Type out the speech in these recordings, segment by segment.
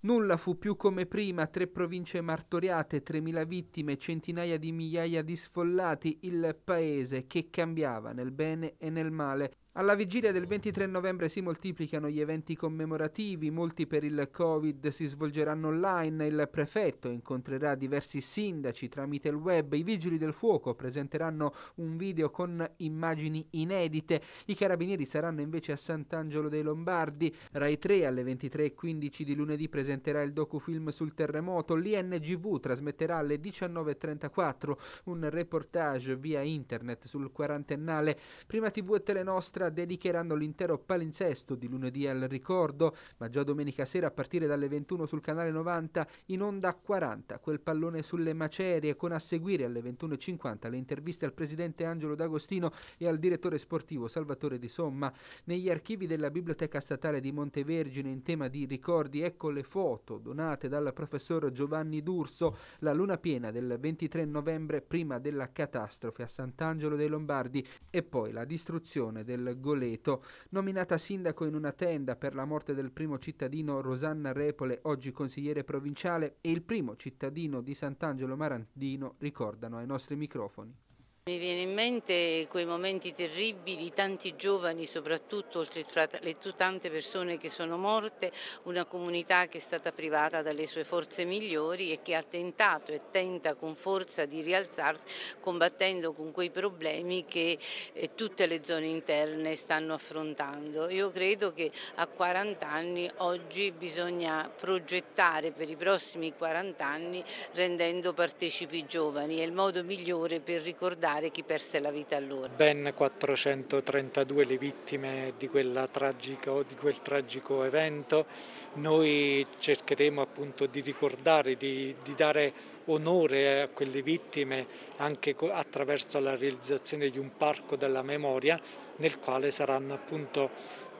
Nulla fu più come prima, tre province martoriate, 3.000 vittime, centinaia di migliaia di sfollati, il paese che cambiava nel bene e nel male, alla vigilia del 23 novembre si moltiplicano gli eventi commemorativi, molti per il Covid si svolgeranno online, il prefetto incontrerà diversi sindaci tramite il web, i vigili del fuoco presenteranno un video con immagini inedite, i carabinieri saranno invece a Sant'Angelo dei Lombardi, Rai 3 alle 23.15 di lunedì presenterà il docufilm sul terremoto, l'INGV trasmetterà alle 19.34 un reportage via internet sul quarantennale, prima tv e telenostra Sera dedicheranno l'intero palinsesto di lunedì al ricordo, ma già domenica sera a partire dalle 21 sul canale 90 in onda 40, quel pallone sulle macerie, con a seguire alle 21.50 le interviste al presidente Angelo D'Agostino e al direttore sportivo Salvatore Di Somma. Negli archivi della Biblioteca Statale di Montevergine in tema di ricordi ecco le foto donate dal professor Giovanni D'Urso, la luna piena del 23 novembre prima della catastrofe a Sant'Angelo dei Lombardi e poi la distruzione del Goleto, nominata sindaco in una tenda per la morte del primo cittadino Rosanna Repole, oggi consigliere provinciale, e il primo cittadino di Sant'Angelo Marandino, ricordano ai nostri microfoni. Mi viene in mente quei momenti terribili, tanti giovani soprattutto, oltre le tante persone che sono morte, una comunità che è stata privata dalle sue forze migliori e che ha tentato e tenta con forza di rialzarsi combattendo con quei problemi che eh, tutte le zone interne stanno affrontando. Io credo che a 40 anni oggi bisogna progettare per i prossimi 40 anni rendendo partecipi i giovani, è il modo migliore per ricordare ricordare chi perse la vita allora. Ben 432 le vittime di, tragico, di quel tragico evento. Noi cercheremo appunto di ricordare, di, di dare onore a quelle vittime anche attraverso la realizzazione di un parco della memoria nel quale saranno appunto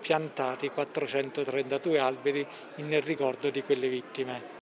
piantati 432 alberi nel ricordo di quelle vittime.